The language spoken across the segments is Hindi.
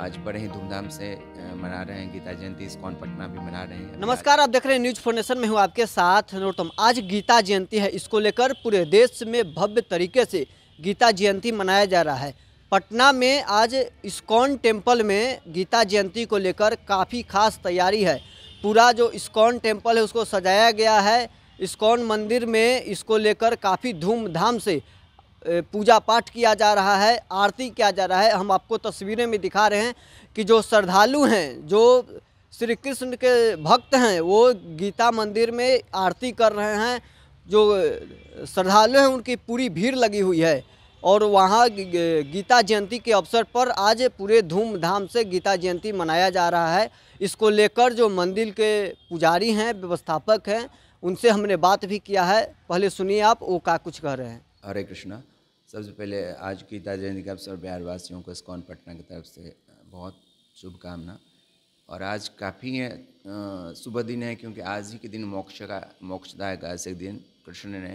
आज बड़े ही धूमधाम से मना रहे हैं गीता जयंती इस्कॉन पटना भी मना रहे हैं नमस्कार आप देख रहे हैं न्यूज फोर्नेशन में हूँ आपके साथ नरोत्तम आज गीता जयंती है इसको लेकर पूरे देश में भव्य तरीके से गीता जयंती मनाया जा रहा है पटना में आज इस्कॉन टेम्पल में गीता जयंती को लेकर काफ़ी खास तैयारी है पूरा जो इस्कॉन टेम्पल है उसको सजाया गया है इस्कॉन मंदिर में इसको लेकर काफ़ी धूमधाम से पूजा पाठ किया जा रहा है आरती किया जा रहा है हम आपको तस्वीरें में दिखा रहे हैं कि जो श्रद्धालु हैं जो श्री कृष्ण के भक्त हैं वो गीता मंदिर में आरती कर रहे हैं जो श्रद्धालु हैं उनकी पूरी भीड़ लगी हुई है और वहाँ गीता जयंती के अवसर पर आज पूरे धूमधाम से गीता जयंती मनाया जा रहा है इसको लेकर जो मंदिर के पुजारी हैं व्यवस्थापक हैं उनसे हमने बात भी किया है पहले सुनिए आप वो का कुछ कह रहे हैं हरे कृष्णा सबसे पहले आज की गीता जयंती के अवसर बिहारवासियों को इस्कॉन पटना की तरफ से बहुत शुभकामना और आज काफ़ी शुभ दिन है क्योंकि आज ही के दिन मोक्ष का मोक्षदायक ऐसे दिन कृष्ण ने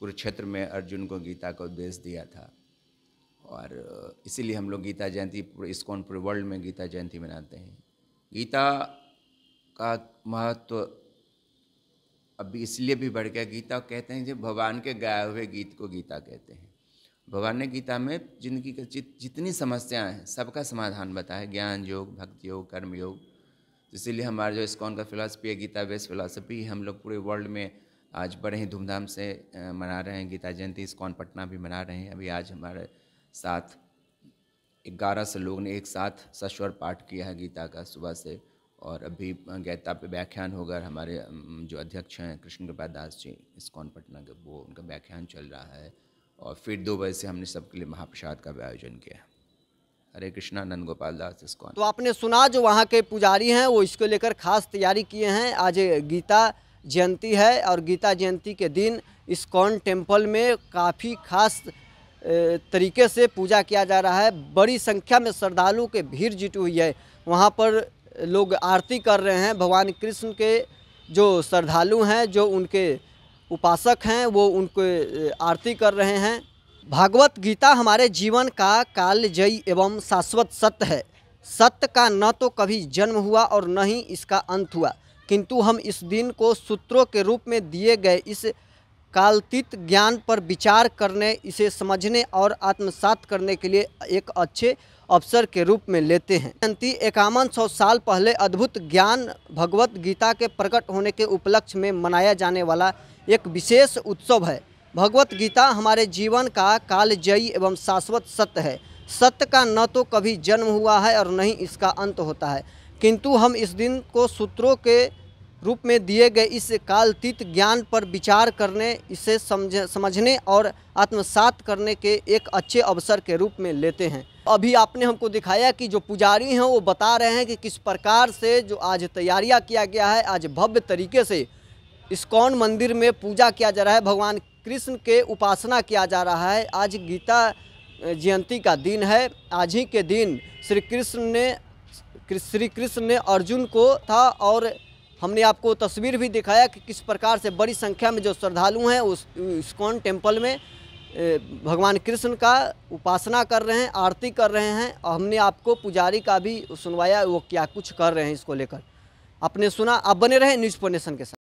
कुरुक्षेत्र में अर्जुन को गीता का उद्देश्य दिया था और इसीलिए हम लोग गीता जयंती पूरे इस्कॉन पूरे वर्ल्ड में गीता जयंती मनाते हैं गीता का महत्व अब इसलिए भी बढ़ गया गीता कहते हैं जब भगवान के गाए हुए गीत को गीता कहते हैं भगवान ने गीता में जिनकी जित, जितनी समस्याएं हैं सबका समाधान बताया ज्ञान योग भक्ति योग कर्म योग इसीलिए हमारा जो इस्कॉन का फिलासफी है गीता वेस्ट फिलासफी हम लोग पूरे वर्ल्ड में आज बड़े ही धूमधाम से मना रहे हैं गीता जयंती इस्कॉन पटना भी मना रहे हैं अभी आज हमारे साथ ग्यारह सौ लोग ने एक साथ सश्वर पाठ किया है गीता का सुबह से और अभी गैता पे व्याख्यान होकर हमारे जो अध्यक्ष हैं कृष्ण कृपा दास जी इस्कॉन पटना के वो उनका व्याख्यान चल रहा है और फिर दो बजे से हमने सबके लिए महाप्रसाद का भी आयोजन किया है हरे कृष्णा नंद गोपाल दास इस्कॉन तो आपने सुना जो वहाँ के पुजारी हैं वो इसको लेकर खास तैयारी किए हैं आज गीता जयंती है और गीता जयंती के दिन इस्कॉन टेम्पल में काफ़ी खास तरीके से पूजा किया जा रहा है बड़ी संख्या में श्रद्धालुओं के भीड़ जुटी हुई है वहाँ पर लोग आरती कर रहे हैं भगवान कृष्ण के जो श्रद्धालु हैं जो उनके उपासक हैं वो उनके आरती कर रहे हैं भागवत गीता हमारे जीवन का कालजयी एवं शाश्वत सत्य है सत्य का न तो कभी जन्म हुआ और न ही इसका अंत हुआ किंतु हम इस दिन को सूत्रों के रूप में दिए गए इस कालतीत ज्ञान पर विचार करने इसे समझने और आत्मसात करने के लिए एक अच्छे अवसर के रूप में लेते हैं जयंती इक्यावन सौ साल पहले अद्भुत ज्ञान भगवत गीता के प्रकट होने के उपलक्ष्य में मनाया जाने वाला एक विशेष उत्सव है भगवत गीता हमारे जीवन का कालजयी एवं शाश्वत सत्य है सत्य का न तो कभी जन्म हुआ है और न ही इसका अंत होता है किंतु हम इस दिन को सूत्रों के रूप में दिए गए इस कालतीत ज्ञान पर विचार करने इसे समझ समझने और आत्मसात करने के एक अच्छे अवसर के रूप में लेते हैं अभी आपने हमको दिखाया कि जो पुजारी हैं वो बता रहे हैं कि किस प्रकार से जो आज तैयारियां किया गया है आज भव्य तरीके से इस्कॉन मंदिर में पूजा किया जा रहा है भगवान कृष्ण के उपासना किया जा रहा है आज गीता जयंती का दिन है आज ही के दिन श्री कृष्ण ने श्री कृष्ण ने अर्जुन को था और हमने आपको तस्वीर भी दिखाया कि किस प्रकार से बड़ी संख्या में जो श्रद्धालु हैं उस इस्कॉन टेम्पल में भगवान कृष्ण का उपासना कर रहे हैं आरती कर रहे हैं और हमने आपको पुजारी का भी सुनवाया वो क्या कुछ कर रहे हैं इसको लेकर आपने सुना आप बने रहे न्यूज़ पोनेशन के साथ